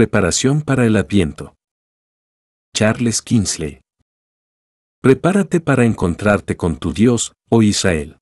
Preparación para el Adviento. Charles Kingsley. Prepárate para encontrarte con tu Dios, oh Israel.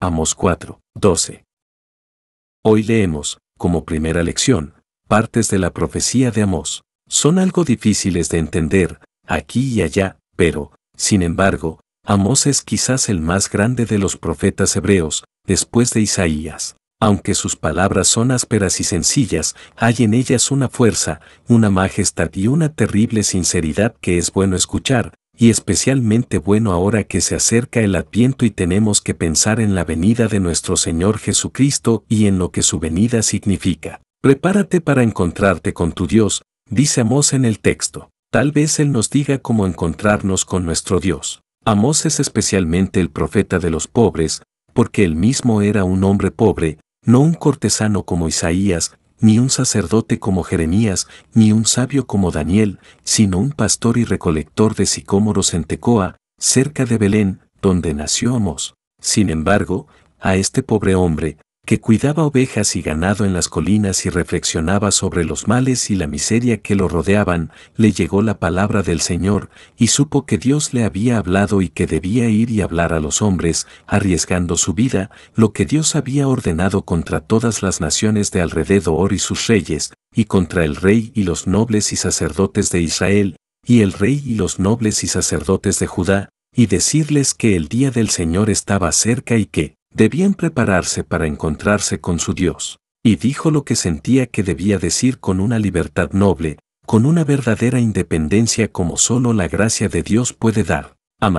Amos 4, 12. Hoy leemos, como primera lección, partes de la profecía de Amos. Son algo difíciles de entender, aquí y allá, pero, sin embargo, Amos es quizás el más grande de los profetas hebreos, después de Isaías. Aunque sus palabras son ásperas y sencillas, hay en ellas una fuerza, una majestad y una terrible sinceridad que es bueno escuchar, y especialmente bueno ahora que se acerca el adviento y tenemos que pensar en la venida de nuestro Señor Jesucristo y en lo que su venida significa. Prepárate para encontrarte con tu Dios, dice Amós en el texto. Tal vez Él nos diga cómo encontrarnos con nuestro Dios. Amós es especialmente el profeta de los pobres, porque él mismo era un hombre pobre, no un cortesano como Isaías, ni un sacerdote como Jeremías, ni un sabio como Daniel, sino un pastor y recolector de sicómoros en Tecoa, cerca de Belén, donde nació Amos. Sin embargo, a este pobre hombre, que cuidaba ovejas y ganado en las colinas y reflexionaba sobre los males y la miseria que lo rodeaban, le llegó la palabra del Señor, y supo que Dios le había hablado y que debía ir y hablar a los hombres, arriesgando su vida, lo que Dios había ordenado contra todas las naciones de alrededor y sus reyes, y contra el rey y los nobles y sacerdotes de Israel, y el rey y los nobles y sacerdotes de Judá, y decirles que el día del Señor estaba cerca y que, Debían prepararse para encontrarse con su Dios, y dijo lo que sentía que debía decir con una libertad noble, con una verdadera independencia como solo la gracia de Dios puede dar. A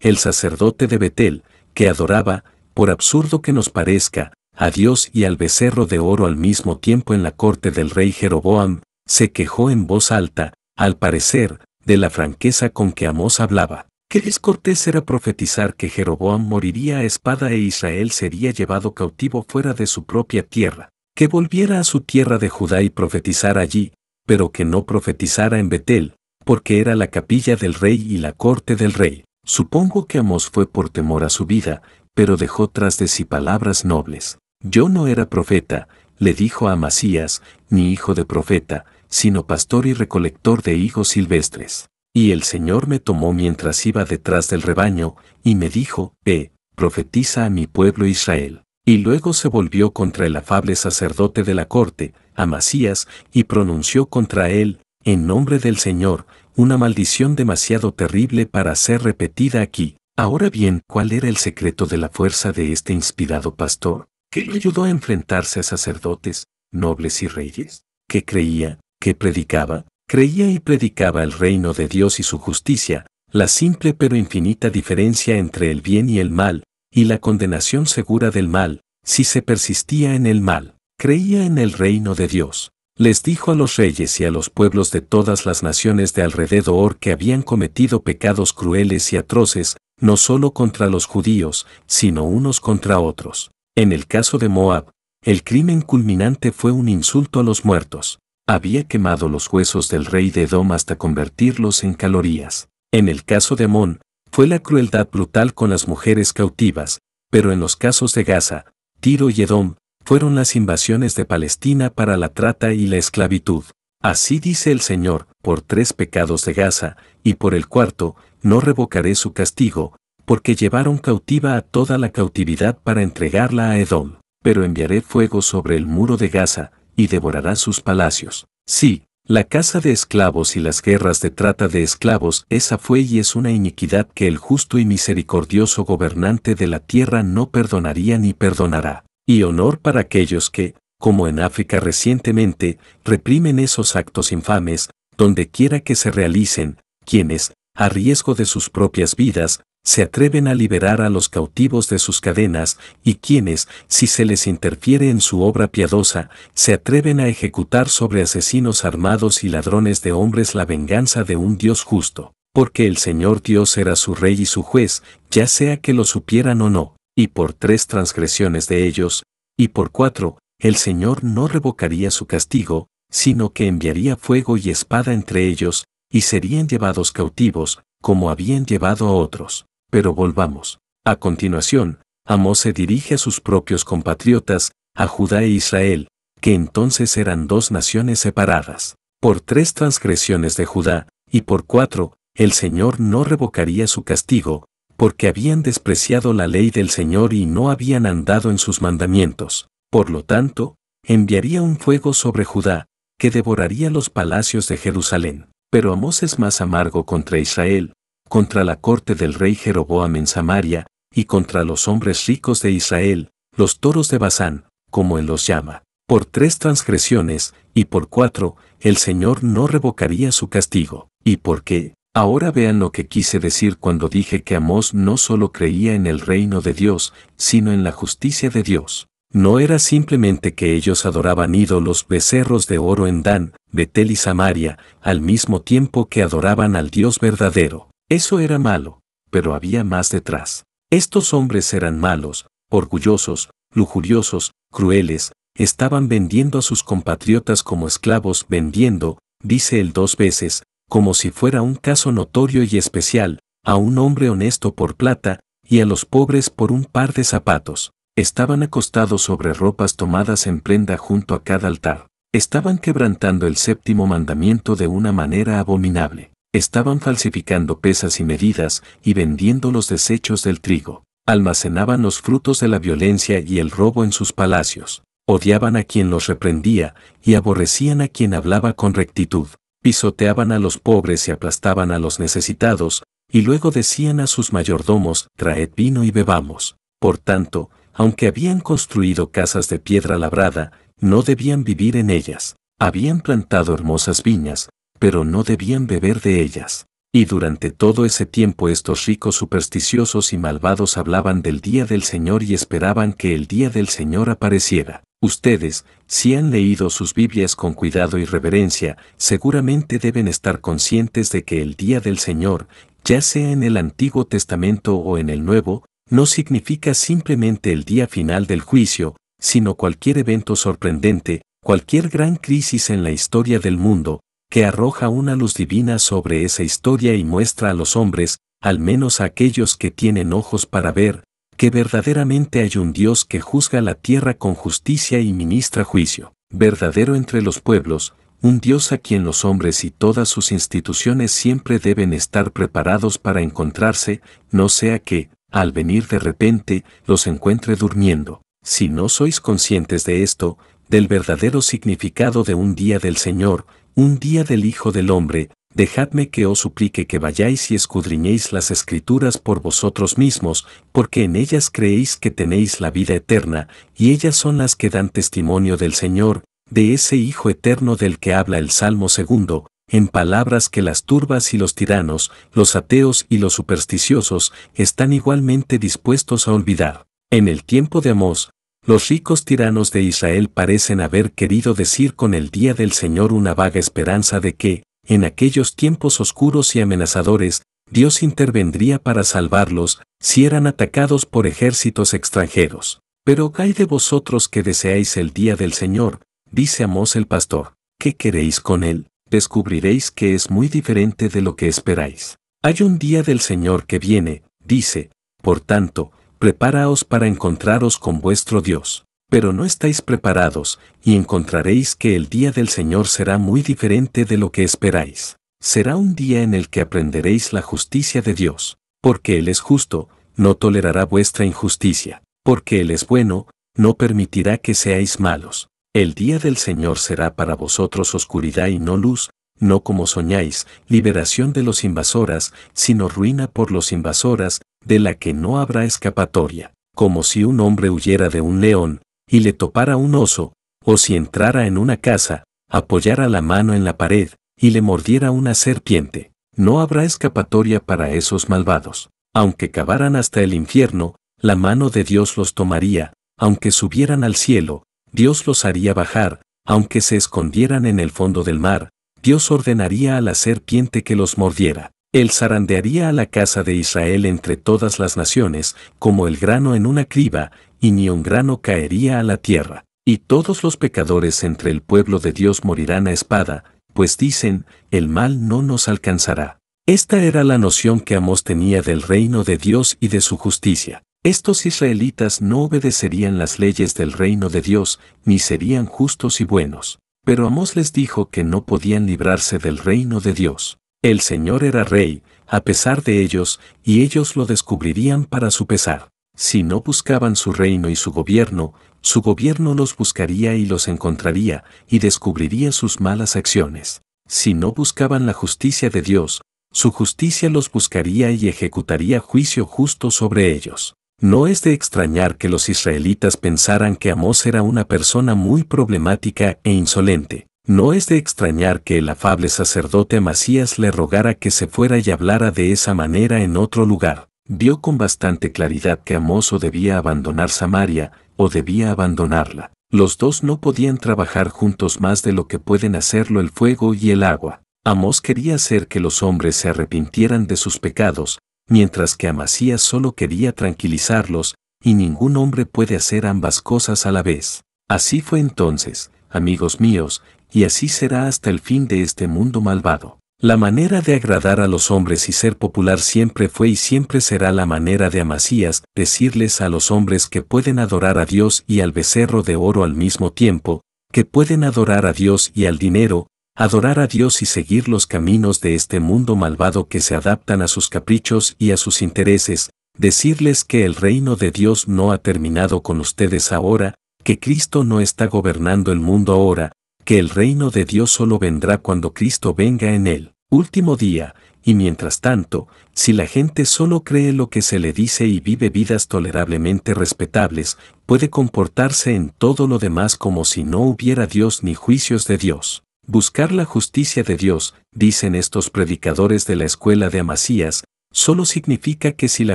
el sacerdote de Betel, que adoraba, por absurdo que nos parezca, a Dios y al becerro de oro al mismo tiempo en la corte del rey Jeroboam, se quejó en voz alta, al parecer, de la franqueza con que Amós hablaba. ¿Qué descortés era profetizar que Jeroboam moriría a espada e Israel sería llevado cautivo fuera de su propia tierra? Que volviera a su tierra de Judá y profetizar allí, pero que no profetizara en Betel, porque era la capilla del rey y la corte del rey. Supongo que Amos fue por temor a su vida, pero dejó tras de sí palabras nobles. Yo no era profeta, le dijo a Macías, ni hijo de profeta, sino pastor y recolector de hijos silvestres. Y el Señor me tomó mientras iba detrás del rebaño, y me dijo, Ve, profetiza a mi pueblo Israel. Y luego se volvió contra el afable sacerdote de la corte, Amasías, y pronunció contra él, en nombre del Señor, una maldición demasiado terrible para ser repetida aquí. Ahora bien, ¿cuál era el secreto de la fuerza de este inspirado pastor? que le ayudó a enfrentarse a sacerdotes, nobles y reyes? ¿Qué creía, ¿Qué predicaba, creía y predicaba el reino de Dios y su justicia, la simple pero infinita diferencia entre el bien y el mal, y la condenación segura del mal, si se persistía en el mal, creía en el reino de Dios. Les dijo a los reyes y a los pueblos de todas las naciones de alrededor que habían cometido pecados crueles y atroces, no solo contra los judíos, sino unos contra otros. En el caso de Moab, el crimen culminante fue un insulto a los muertos había quemado los huesos del rey de Edom hasta convertirlos en calorías. En el caso de Amón, fue la crueldad brutal con las mujeres cautivas, pero en los casos de Gaza, Tiro y Edom, fueron las invasiones de Palestina para la trata y la esclavitud. Así dice el Señor, por tres pecados de Gaza, y por el cuarto, no revocaré su castigo, porque llevaron cautiva a toda la cautividad para entregarla a Edom. Pero enviaré fuego sobre el muro de Gaza, y devorará sus palacios. Sí, la caza de esclavos y las guerras de trata de esclavos, esa fue y es una iniquidad que el justo y misericordioso gobernante de la tierra no perdonaría ni perdonará. Y honor para aquellos que, como en África recientemente, reprimen esos actos infames, donde quiera que se realicen, quienes, a riesgo de sus propias vidas, se atreven a liberar a los cautivos de sus cadenas y quienes, si se les interfiere en su obra piadosa, se atreven a ejecutar sobre asesinos armados y ladrones de hombres la venganza de un Dios justo, porque el Señor Dios era su rey y su juez, ya sea que lo supieran o no, y por tres transgresiones de ellos, y por cuatro, el Señor no revocaría su castigo, sino que enviaría fuego y espada entre ellos, y serían llevados cautivos, como habían llevado a otros. Pero volvamos. A continuación, Amós se dirige a sus propios compatriotas, a Judá e Israel, que entonces eran dos naciones separadas. Por tres transgresiones de Judá, y por cuatro, el Señor no revocaría su castigo, porque habían despreciado la ley del Señor y no habían andado en sus mandamientos. Por lo tanto, enviaría un fuego sobre Judá, que devoraría los palacios de Jerusalén. Pero Amós es más amargo contra Israel, contra la corte del rey Jeroboam en Samaria, y contra los hombres ricos de Israel, los toros de Basán, como él los llama. Por tres transgresiones, y por cuatro, el Señor no revocaría su castigo. ¿Y por qué? Ahora vean lo que quise decir cuando dije que Amós no solo creía en el reino de Dios, sino en la justicia de Dios. No era simplemente que ellos adoraban ídolos becerros de oro en Dan, Betel y Samaria, al mismo tiempo que adoraban al Dios verdadero. Eso era malo, pero había más detrás. Estos hombres eran malos, orgullosos, lujuriosos, crueles, estaban vendiendo a sus compatriotas como esclavos, vendiendo, dice él dos veces, como si fuera un caso notorio y especial, a un hombre honesto por plata, y a los pobres por un par de zapatos. Estaban acostados sobre ropas tomadas en prenda junto a cada altar. Estaban quebrantando el séptimo mandamiento de una manera abominable. Estaban falsificando pesas y medidas y vendiendo los desechos del trigo. Almacenaban los frutos de la violencia y el robo en sus palacios. Odiaban a quien los reprendía y aborrecían a quien hablaba con rectitud. Pisoteaban a los pobres y aplastaban a los necesitados, y luego decían a sus mayordomos, traed vino y bebamos. Por tanto, aunque habían construido casas de piedra labrada, no debían vivir en ellas. Habían plantado hermosas viñas, pero no debían beber de ellas. Y durante todo ese tiempo estos ricos supersticiosos y malvados hablaban del día del Señor y esperaban que el día del Señor apareciera. Ustedes, si han leído sus Biblias con cuidado y reverencia, seguramente deben estar conscientes de que el día del Señor, ya sea en el Antiguo Testamento o en el Nuevo, no significa simplemente el día final del juicio, sino cualquier evento sorprendente, cualquier gran crisis en la historia del mundo, que arroja una luz divina sobre esa historia y muestra a los hombres, al menos a aquellos que tienen ojos para ver, que verdaderamente hay un Dios que juzga la tierra con justicia y ministra juicio, verdadero entre los pueblos, un Dios a quien los hombres y todas sus instituciones siempre deben estar preparados para encontrarse, no sea que, al venir de repente, los encuentre durmiendo. Si no sois conscientes de esto, del verdadero significado de un día del Señor, un día del Hijo del Hombre, dejadme que os suplique que vayáis y escudriñéis las escrituras por vosotros mismos, porque en ellas creéis que tenéis la vida eterna, y ellas son las que dan testimonio del Señor, de ese Hijo eterno del que habla el Salmo segundo, en palabras que las turbas y los tiranos, los ateos y los supersticiosos, están igualmente dispuestos a olvidar. En el tiempo de Amós, los ricos tiranos de Israel parecen haber querido decir con el día del Señor una vaga esperanza de que, en aquellos tiempos oscuros y amenazadores, Dios intervendría para salvarlos si eran atacados por ejércitos extranjeros. Pero hay de vosotros que deseáis el día del Señor, dice Amós el pastor. ¿Qué queréis con él? Descubriréis que es muy diferente de lo que esperáis. Hay un día del Señor que viene, dice, por tanto, preparaos para encontraros con vuestro Dios. Pero no estáis preparados, y encontraréis que el día del Señor será muy diferente de lo que esperáis. Será un día en el que aprenderéis la justicia de Dios, porque Él es justo, no tolerará vuestra injusticia, porque Él es bueno, no permitirá que seáis malos. El día del Señor será para vosotros oscuridad y no luz, no como soñáis, liberación de los invasoras, sino ruina por los invasoras, de la que no habrá escapatoria, como si un hombre huyera de un león, y le topara un oso, o si entrara en una casa, apoyara la mano en la pared, y le mordiera una serpiente. No habrá escapatoria para esos malvados. Aunque cavaran hasta el infierno, la mano de Dios los tomaría, aunque subieran al cielo, Dios los haría bajar, aunque se escondieran en el fondo del mar, Dios ordenaría a la serpiente que los mordiera. Él zarandearía a la casa de Israel entre todas las naciones, como el grano en una criba, y ni un grano caería a la tierra. Y todos los pecadores entre el pueblo de Dios morirán a espada, pues dicen, el mal no nos alcanzará. Esta era la noción que Amos tenía del reino de Dios y de su justicia. Estos israelitas no obedecerían las leyes del reino de Dios, ni serían justos y buenos. Pero Amós les dijo que no podían librarse del reino de Dios. El Señor era rey, a pesar de ellos, y ellos lo descubrirían para su pesar. Si no buscaban su reino y su gobierno, su gobierno los buscaría y los encontraría, y descubriría sus malas acciones. Si no buscaban la justicia de Dios, su justicia los buscaría y ejecutaría juicio justo sobre ellos. No es de extrañar que los israelitas pensaran que Amós era una persona muy problemática e insolente. No es de extrañar que el afable sacerdote Masías le rogara que se fuera y hablara de esa manera en otro lugar. Vio con bastante claridad que Amós o debía abandonar Samaria, o debía abandonarla. Los dos no podían trabajar juntos más de lo que pueden hacerlo el fuego y el agua. Amós quería hacer que los hombres se arrepintieran de sus pecados, mientras que Amasías solo quería tranquilizarlos, y ningún hombre puede hacer ambas cosas a la vez. Así fue entonces, amigos míos, y así será hasta el fin de este mundo malvado. La manera de agradar a los hombres y ser popular siempre fue y siempre será la manera de Amasías, decirles a los hombres que pueden adorar a Dios y al becerro de oro al mismo tiempo, que pueden adorar a Dios y al dinero, adorar a Dios y seguir los caminos de este mundo malvado que se adaptan a sus caprichos y a sus intereses, decirles que el reino de Dios no ha terminado con ustedes ahora, que Cristo no está gobernando el mundo ahora, que el reino de Dios solo vendrá cuando Cristo venga en él. Último día, y mientras tanto, si la gente solo cree lo que se le dice y vive vidas tolerablemente respetables, puede comportarse en todo lo demás como si no hubiera Dios ni juicios de Dios. Buscar la justicia de Dios, dicen estos predicadores de la escuela de Amasías, solo significa que si la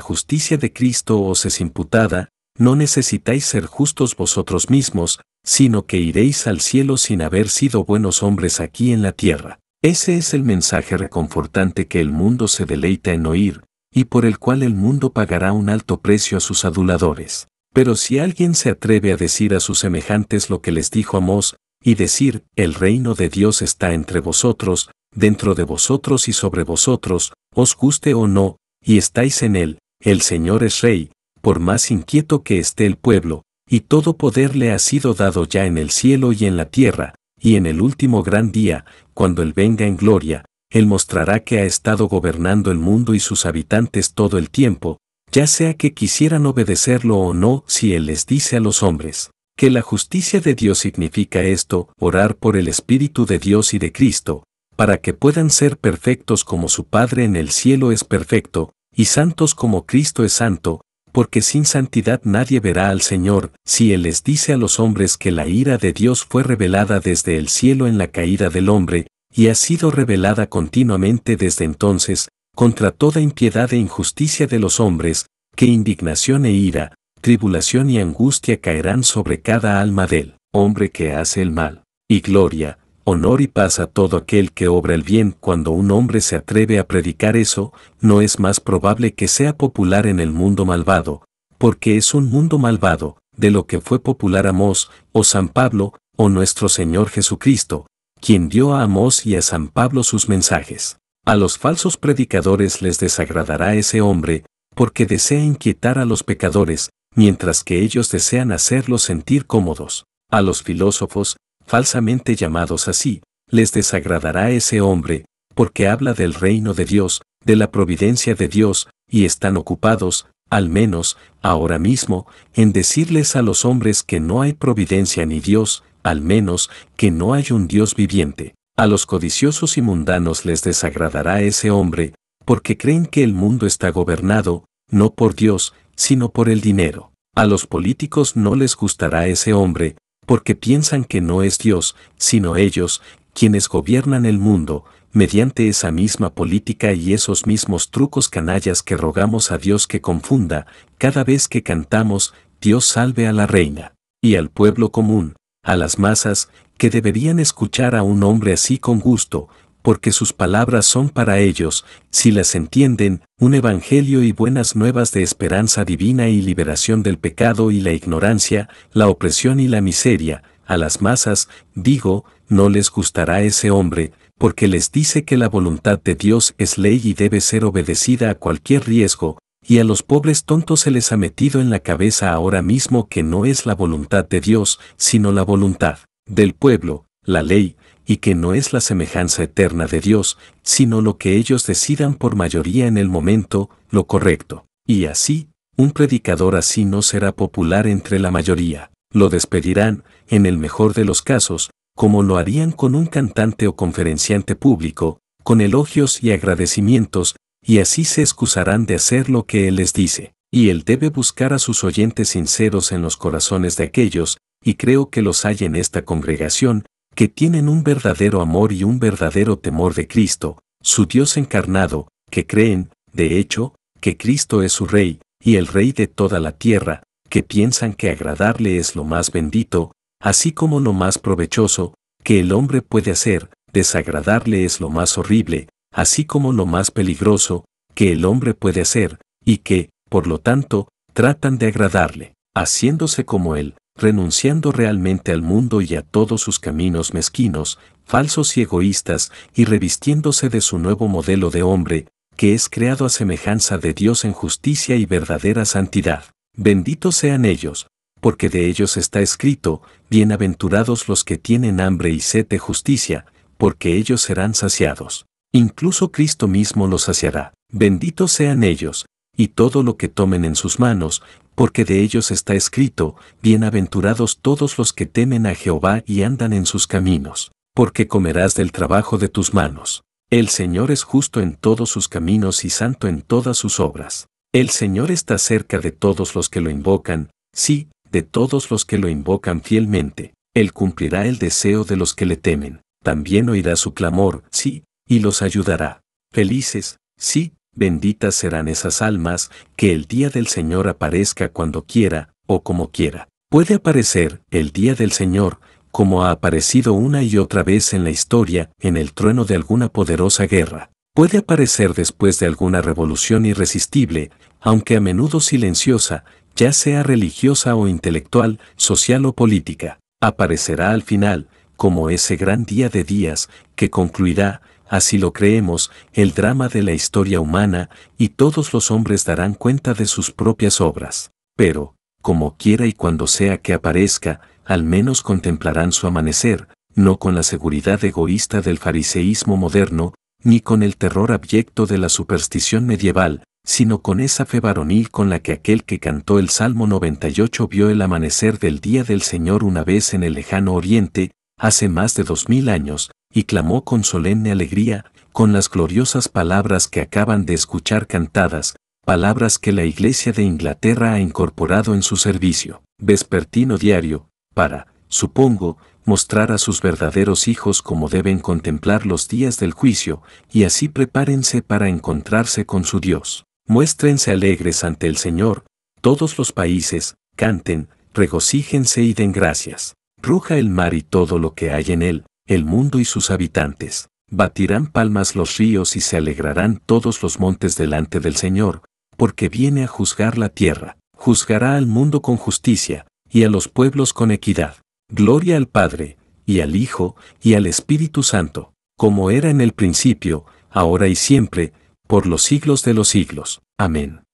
justicia de Cristo os es imputada, no necesitáis ser justos vosotros mismos, sino que iréis al cielo sin haber sido buenos hombres aquí en la tierra. Ese es el mensaje reconfortante que el mundo se deleita en oír, y por el cual el mundo pagará un alto precio a sus aduladores. Pero si alguien se atreve a decir a sus semejantes lo que les dijo Amós, y decir, el reino de Dios está entre vosotros, dentro de vosotros y sobre vosotros, os guste o no, y estáis en él, el Señor es rey, por más inquieto que esté el pueblo, y todo poder le ha sido dado ya en el cielo y en la tierra, y en el último gran día, cuando Él venga en gloria, Él mostrará que ha estado gobernando el mundo y sus habitantes todo el tiempo, ya sea que quisieran obedecerlo o no si Él les dice a los hombres que la justicia de Dios significa esto, orar por el Espíritu de Dios y de Cristo, para que puedan ser perfectos como su Padre en el cielo es perfecto, y santos como Cristo es santo, porque sin santidad nadie verá al Señor, si Él les dice a los hombres que la ira de Dios fue revelada desde el cielo en la caída del hombre, y ha sido revelada continuamente desde entonces, contra toda impiedad e injusticia de los hombres, que indignación e ira, tribulación y angustia caerán sobre cada alma del hombre que hace el mal, y gloria, honor y paz a todo aquel que obra el bien. Cuando un hombre se atreve a predicar eso, no es más probable que sea popular en el mundo malvado, porque es un mundo malvado, de lo que fue popular Amós, o San Pablo, o nuestro Señor Jesucristo, quien dio a Amós y a San Pablo sus mensajes. A los falsos predicadores les desagradará ese hombre, porque desea inquietar a los pecadores, mientras que ellos desean hacerlos sentir cómodos. A los filósofos, falsamente llamados así, les desagradará ese hombre, porque habla del reino de Dios, de la providencia de Dios, y están ocupados, al menos, ahora mismo, en decirles a los hombres que no hay providencia ni Dios, al menos, que no hay un Dios viviente. A los codiciosos y mundanos les desagradará ese hombre, porque creen que el mundo está gobernado, no por Dios, sino por el dinero. A los políticos no les gustará ese hombre, porque piensan que no es Dios, sino ellos, quienes gobiernan el mundo, mediante esa misma política y esos mismos trucos canallas que rogamos a Dios que confunda, cada vez que cantamos, Dios salve a la reina, y al pueblo común, a las masas, que deberían escuchar a un hombre así con gusto, porque sus palabras son para ellos, si las entienden, un evangelio y buenas nuevas de esperanza divina y liberación del pecado y la ignorancia, la opresión y la miseria, a las masas, digo, no les gustará ese hombre, porque les dice que la voluntad de Dios es ley y debe ser obedecida a cualquier riesgo, y a los pobres tontos se les ha metido en la cabeza ahora mismo que no es la voluntad de Dios, sino la voluntad del pueblo, la ley, y que no es la semejanza eterna de Dios, sino lo que ellos decidan por mayoría en el momento, lo correcto. Y así, un predicador así no será popular entre la mayoría. Lo despedirán, en el mejor de los casos, como lo harían con un cantante o conferenciante público, con elogios y agradecimientos, y así se excusarán de hacer lo que él les dice. Y él debe buscar a sus oyentes sinceros en los corazones de aquellos, y creo que los hay en esta congregación, que tienen un verdadero amor y un verdadero temor de Cristo, su Dios encarnado, que creen, de hecho, que Cristo es su Rey, y el Rey de toda la tierra, que piensan que agradarle es lo más bendito, así como lo más provechoso, que el hombre puede hacer, desagradarle es lo más horrible, así como lo más peligroso, que el hombre puede hacer, y que, por lo tanto, tratan de agradarle, haciéndose como él, renunciando realmente al mundo y a todos sus caminos mezquinos, falsos y egoístas, y revistiéndose de su nuevo modelo de hombre, que es creado a semejanza de Dios en justicia y verdadera santidad. Benditos sean ellos, porque de ellos está escrito, Bienaventurados los que tienen hambre y sed de justicia, porque ellos serán saciados. Incluso Cristo mismo los saciará. Benditos sean ellos, y todo lo que tomen en sus manos, porque de ellos está escrito, Bienaventurados todos los que temen a Jehová y andan en sus caminos, porque comerás del trabajo de tus manos. El Señor es justo en todos sus caminos y santo en todas sus obras. El Señor está cerca de todos los que lo invocan, sí, de todos los que lo invocan fielmente. Él cumplirá el deseo de los que le temen. También oirá su clamor, sí, y los ayudará. Felices, sí, benditas serán esas almas que el día del Señor aparezca cuando quiera o como quiera. Puede aparecer el día del Señor, como ha aparecido una y otra vez en la historia, en el trueno de alguna poderosa guerra. Puede aparecer después de alguna revolución irresistible, aunque a menudo silenciosa, ya sea religiosa o intelectual, social o política. Aparecerá al final, como ese gran día de días, que concluirá, así lo creemos, el drama de la historia humana, y todos los hombres darán cuenta de sus propias obras. Pero, como quiera y cuando sea que aparezca, al menos contemplarán su amanecer, no con la seguridad egoísta del fariseísmo moderno, ni con el terror abyecto de la superstición medieval, sino con esa fe varonil con la que aquel que cantó el Salmo 98 vio el amanecer del día del Señor una vez en el lejano oriente, hace más de dos mil años, y clamó con solemne alegría, con las gloriosas palabras que acaban de escuchar cantadas, palabras que la Iglesia de Inglaterra ha incorporado en su servicio, vespertino diario, para, supongo, mostrar a sus verdaderos hijos cómo deben contemplar los días del juicio, y así prepárense para encontrarse con su Dios. Muéstrense alegres ante el Señor, todos los países, canten, regocíjense y den gracias. Ruja el mar y todo lo que hay en él, el mundo y sus habitantes. Batirán palmas los ríos y se alegrarán todos los montes delante del Señor, porque viene a juzgar la tierra, juzgará al mundo con justicia, y a los pueblos con equidad. Gloria al Padre, y al Hijo, y al Espíritu Santo, como era en el principio, ahora y siempre, por los siglos de los siglos. Amén.